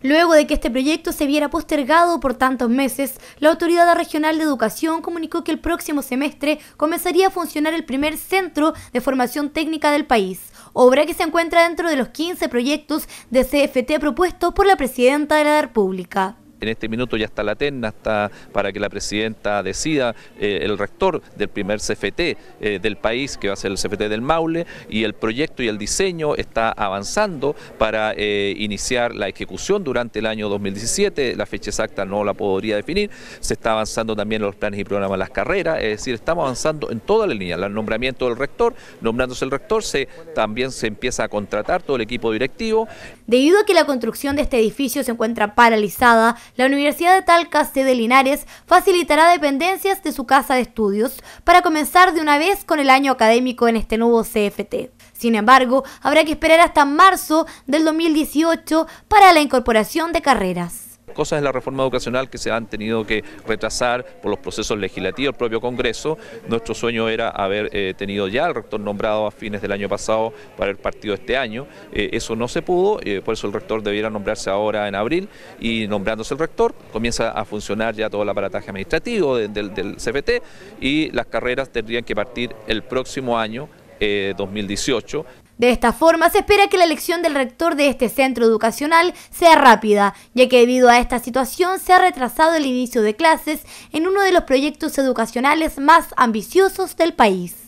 Luego de que este proyecto se viera postergado por tantos meses, la Autoridad Regional de Educación comunicó que el próximo semestre comenzaría a funcionar el primer centro de formación técnica del país, obra que se encuentra dentro de los 15 proyectos de CFT propuestos por la Presidenta de la República en este minuto ya está la terna, está para que la presidenta decida eh, el rector del primer CFT eh, del país, que va a ser el CFT del Maule, y el proyecto y el diseño está avanzando para eh, iniciar la ejecución durante el año 2017, la fecha exacta no la podría definir, se está avanzando también los planes y programas de las carreras, es decir, estamos avanzando en toda la línea, el nombramiento del rector, nombrándose el rector, se, también se empieza a contratar todo el equipo directivo. Debido a que la construcción de este edificio se encuentra paralizada, la Universidad de Talca, de Linares, facilitará dependencias de su casa de estudios para comenzar de una vez con el año académico en este nuevo CFT. Sin embargo, habrá que esperar hasta marzo del 2018 para la incorporación de carreras cosas de la reforma educacional que se han tenido que retrasar por los procesos legislativos, el propio Congreso. Nuestro sueño era haber eh, tenido ya al rector nombrado a fines del año pasado para el partido este año. Eh, eso no se pudo, eh, por eso el rector debiera nombrarse ahora en abril y nombrándose el rector comienza a funcionar ya todo el aparataje administrativo del CFT y las carreras tendrían que partir el próximo año 2018. De esta forma, se espera que la elección del rector de este centro educacional sea rápida, ya que debido a esta situación se ha retrasado el inicio de clases en uno de los proyectos educacionales más ambiciosos del país.